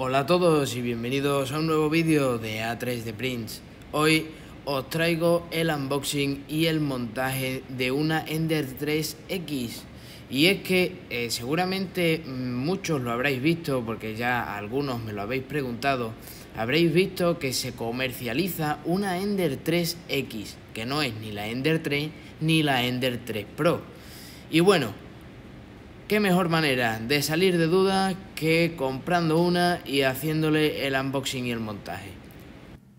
Hola a todos y bienvenidos a un nuevo vídeo de A3 d Prince. Hoy os traigo el unboxing y el montaje de una Ender 3X. Y es que eh, seguramente muchos lo habréis visto porque ya algunos me lo habéis preguntado. Habréis visto que se comercializa una Ender 3X, que no es ni la Ender 3 ni la Ender 3 Pro. Y bueno, qué mejor manera de salir de duda que comprando una y haciéndole el unboxing y el montaje.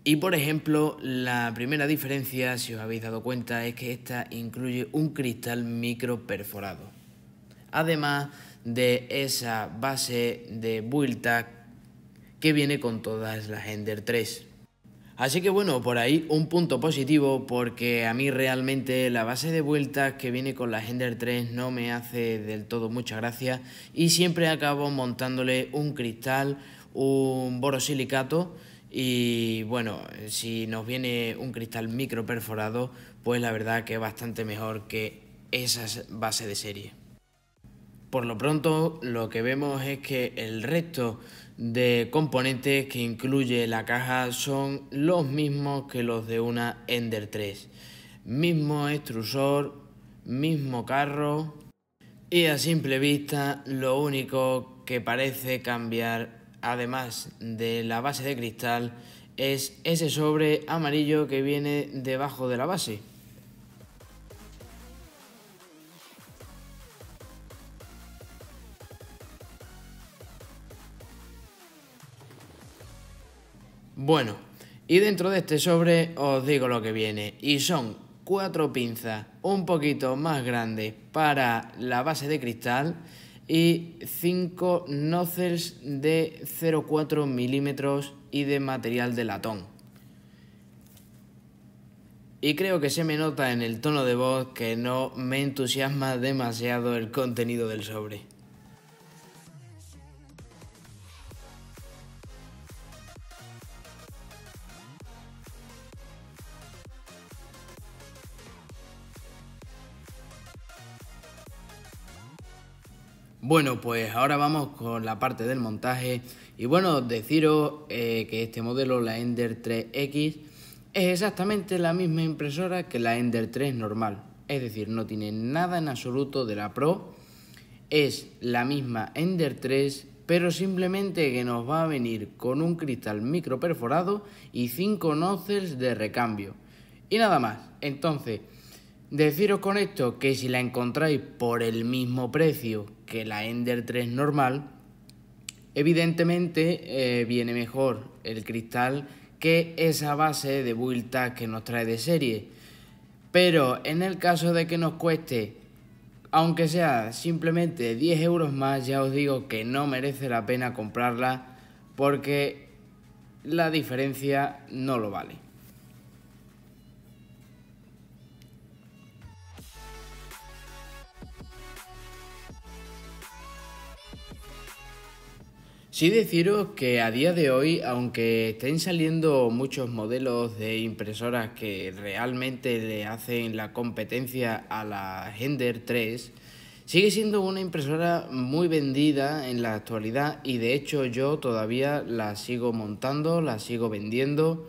Y por ejemplo, la primera diferencia, si os habéis dado cuenta, es que esta incluye un cristal micro perforado. Además de esa base de vuelta que viene con todas las Ender 3. Así que bueno, por ahí un punto positivo porque a mí realmente la base de vueltas que viene con la Hender 3 no me hace del todo mucha gracia y siempre acabo montándole un cristal, un borosilicato y bueno, si nos viene un cristal micro perforado, pues la verdad que es bastante mejor que esa base de serie. Por lo pronto, lo que vemos es que el resto de componentes que incluye la caja son los mismos que los de una Ender 3. Mismo extrusor, mismo carro y a simple vista lo único que parece cambiar además de la base de cristal es ese sobre amarillo que viene debajo de la base. Bueno, y dentro de este sobre os digo lo que viene. Y son cuatro pinzas un poquito más grandes para la base de cristal y cinco nozzles de 0,4 milímetros y de material de latón. Y creo que se me nota en el tono de voz que no me entusiasma demasiado el contenido del sobre. Bueno, pues ahora vamos con la parte del montaje y bueno, deciros eh, que este modelo, la Ender 3X, es exactamente la misma impresora que la Ender 3 normal, es decir, no tiene nada en absoluto de la Pro, es la misma Ender 3, pero simplemente que nos va a venir con un cristal micro perforado y 5 nozzles de recambio. Y nada más, entonces, deciros con esto que si la encontráis por el mismo precio que la Ender 3 normal, evidentemente eh, viene mejor el cristal que esa base de build que nos trae de serie. Pero en el caso de que nos cueste, aunque sea simplemente 10 euros más, ya os digo que no merece la pena comprarla porque la diferencia no lo vale. Sí deciros que a día de hoy, aunque estén saliendo muchos modelos de impresoras que realmente le hacen la competencia a la Hender 3, sigue siendo una impresora muy vendida en la actualidad y de hecho yo todavía la sigo montando, la sigo vendiendo.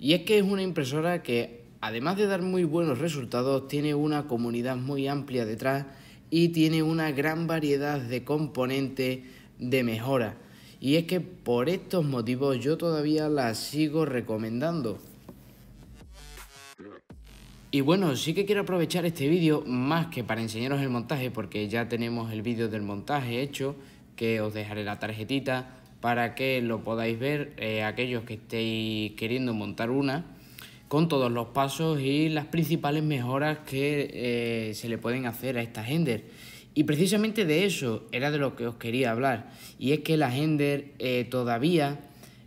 Y es que es una impresora que, además de dar muy buenos resultados, tiene una comunidad muy amplia detrás y tiene una gran variedad de componentes de mejora. Y es que por estos motivos yo todavía la sigo recomendando. Y bueno, sí que quiero aprovechar este vídeo más que para enseñaros el montaje porque ya tenemos el vídeo del montaje hecho, que os dejaré la tarjetita para que lo podáis ver eh, aquellos que estéis queriendo montar una con todos los pasos y las principales mejoras que eh, se le pueden hacer a esta Hender. Y precisamente de eso era de lo que os quería hablar. Y es que las Ender eh, todavía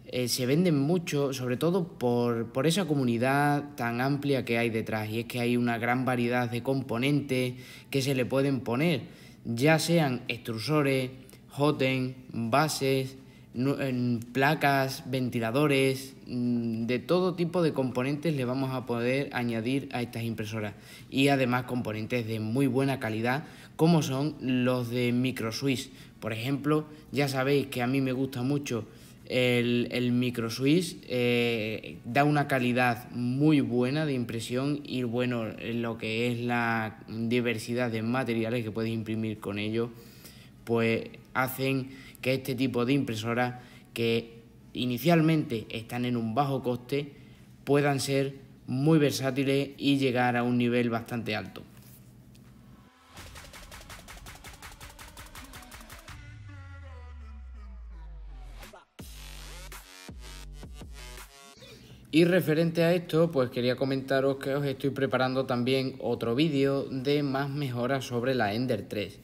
eh, se venden mucho, sobre todo por, por, esa comunidad tan amplia que hay detrás. Y es que hay una gran variedad de componentes que se le pueden poner, ya sean extrusores, hotend, bases, en placas, ventiladores, mm, de todo tipo de componentes le vamos a poder añadir a estas impresoras. Y además componentes de muy buena calidad como son los de micro Swiss Por ejemplo, ya sabéis que a mí me gusta mucho el, el swiss. Eh, da una calidad muy buena de impresión y bueno, lo que es la diversidad de materiales que puedes imprimir con ello, pues hacen que este tipo de impresoras que inicialmente están en un bajo coste puedan ser muy versátiles y llegar a un nivel bastante alto. Y referente a esto, pues quería comentaros que os estoy preparando también otro vídeo de más mejoras sobre la Ender 3.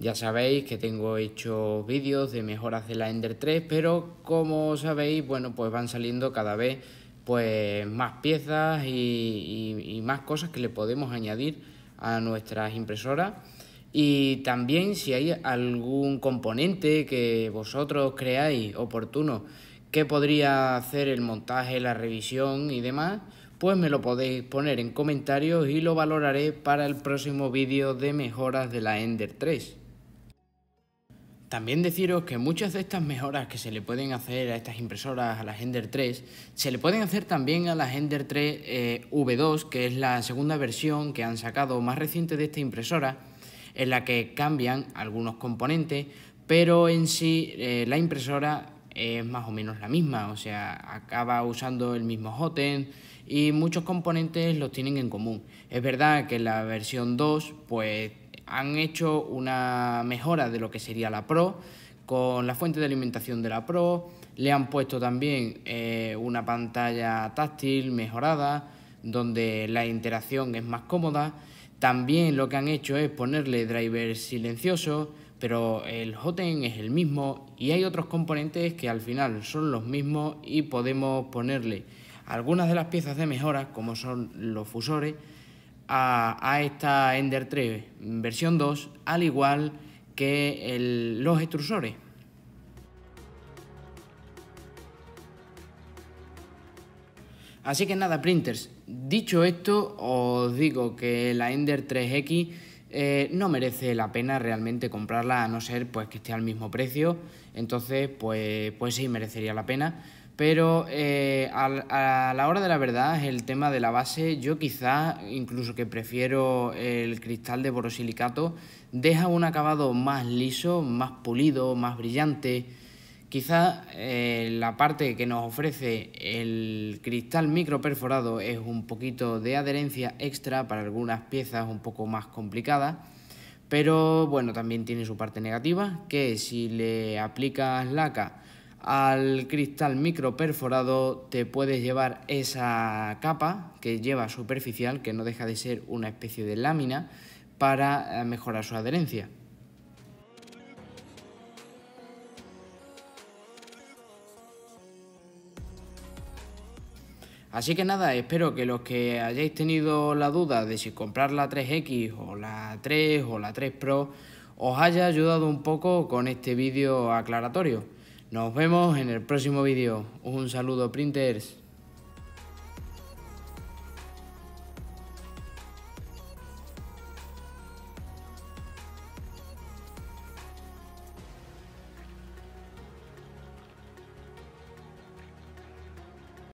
Ya sabéis que tengo hecho vídeos de mejoras de la Ender 3, pero como sabéis, bueno, pues van saliendo cada vez pues más piezas y, y más cosas que le podemos añadir a nuestras impresoras. Y también si hay algún componente que vosotros creáis oportuno que podría hacer el montaje, la revisión y demás, pues me lo podéis poner en comentarios y lo valoraré para el próximo vídeo de mejoras de la Ender 3. También deciros que muchas de estas mejoras que se le pueden hacer a estas impresoras, a la Ender 3, se le pueden hacer también a la Ender 3 V2, que es la segunda versión que han sacado más reciente de esta impresora, en la que cambian algunos componentes, pero en sí eh, la impresora es más o menos la misma, o sea, acaba usando el mismo hotend y muchos componentes los tienen en común. Es verdad que la versión 2 pues han hecho una mejora de lo que sería la Pro con la fuente de alimentación de la Pro, le han puesto también eh, una pantalla táctil mejorada, donde la interacción es más cómoda. También lo que han hecho es ponerle driver silencioso, pero el Hoten es el mismo y hay otros componentes que al final son los mismos y podemos ponerle algunas de las piezas de mejora, como son los fusores, a, esta Ender 3 versión 2, al igual que los extrusores. Así que nada, printers, dicho esto, os digo que la Ender 3X eh, no merece la pena realmente comprarla a no ser pues, que esté al mismo precio, entonces pues, pues sí merecería la pena. Pero eh, a, la hora de la verdad, el tema de la base, yo quizás, incluso que prefiero el cristal de borosilicato, deja un acabado más liso, más pulido, más brillante. Quizás eh, la parte que nos ofrece el cristal microperforado es un poquito de adherencia extra para algunas piezas un poco más complicadas. Pero bueno, también tiene su parte negativa, que si le aplicas laca al cristal micro perforado te puedes llevar esa capa que lleva superficial, que no deja de ser una especie de lámina, para eh, mejorar su adherencia. Así que nada, espero que los que hayáis tenido la duda de si comprar la 3X o la 3 o la 3 Pro os haya ayudado un poco con este vídeo aclaratorio. Nos vemos en el próximo vídeo. Un saludo, printers.